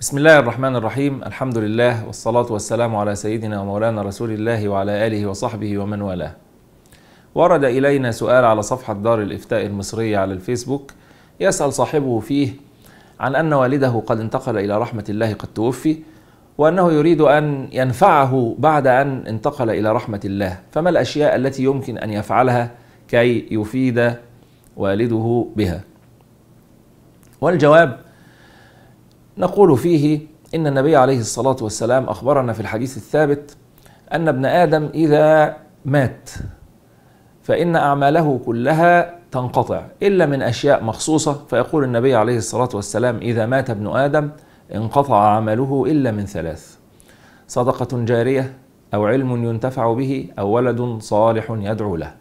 بسم الله الرحمن الرحيم الحمد لله والصلاة والسلام على سيدنا ومولانا رسول الله وعلى آله وصحبه ومن والاه ورد إلينا سؤال على صفحة دار الإفتاء المصرية على الفيسبوك يسأل صاحبه فيه عن أن والده قد انتقل إلى رحمة الله قد توفي وأنه يريد أن ينفعه بعد أن انتقل إلى رحمة الله فما الأشياء التي يمكن أن يفعلها كي يفيد والده بها والجواب نقول فيه إن النبي عليه الصلاة والسلام أخبرنا في الحديث الثابت أن ابن آدم إذا مات فإن أعماله كلها تنقطع إلا من أشياء مخصوصة فيقول النبي عليه الصلاة والسلام إذا مات ابن آدم انقطع عمله إلا من ثلاث صدقة جارية أو علم ينتفع به أو ولد صالح يدعو له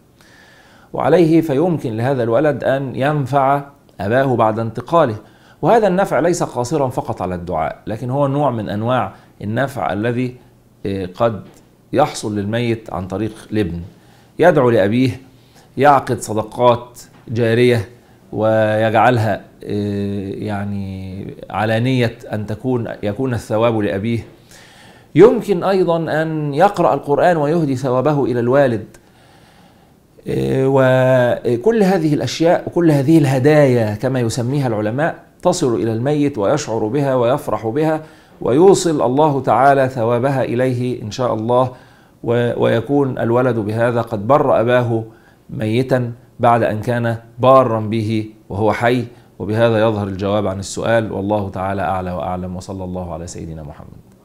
وعليه فيمكن لهذا الولد أن ينفع أباه بعد انتقاله وهذا النفع ليس قاصرا فقط على الدعاء لكن هو نوع من أنواع النفع الذي آه، قد يحصل للميت عن طريق الابن يدعو لأبيه يعقد صدقات جارية ويجعلها آه، يعني على نية أن تكون يكون الثواب لأبيه يمكن أيضا أن يقرأ القرآن ويهدي ثوابه إلى الوالد آه، وكل هذه الأشياء وكل هذه الهدايا كما يسميها العلماء تصل الى الميت ويشعر بها ويفرح بها ويوصل الله تعالى ثوابها اليه ان شاء الله ويكون الولد بهذا قد بر اباه ميتا بعد ان كان بارا به وهو حي وبهذا يظهر الجواب عن السؤال والله تعالى اعلى واعلم وصلى الله على سيدنا محمد